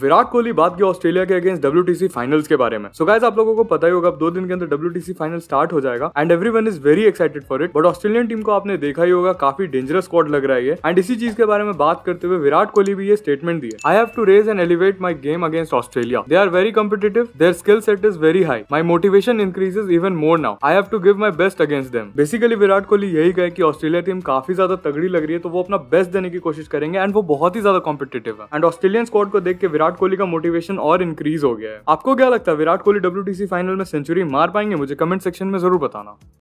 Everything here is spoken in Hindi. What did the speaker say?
विराट कोहली बात की ऑस्ट्रेलिया के अगेंस्ट डब्ल्यू फाइनल्स के बारे में सो so गाइस आप लोगों को पता ही होगा अब दो दिन के अंदर डब्ल्यू फाइनल स्टार्ट हो जाएगा and everyone is very excited for it but Australian team को आपने देखा ही होगा काफी डेंजरस स्कॉड लग रहा है एंड इसी चीज के बारे में बात करते हुए विराट कोहली भी ये स्टेटमेंट दिए I have to raise and elevate my game against Australia they are very competitive their skill set is very high my motivation increases even more now I have to give my best against them basically Virat Kohli यही कहे की ऑस्ट्रेलिया टीम काफी ज्यादा तगड़ी लग रही है तो वो अपना बेस्ट देने की कोशिश करेंगे एंड वो बहुत ही ज्यादा कॉम्पिटेटिव है एंड ऑस्ट्रेलियन स्कॉड को देख के विराट कोहली का मोटिवेशन और इंक्रीज हो गया है आपको क्या लगता है विराट कोहली डब्ल्यू फाइनल में सेंचुरी मार पाएंगे मुझे कमेंट सेक्शन में जरूर बताना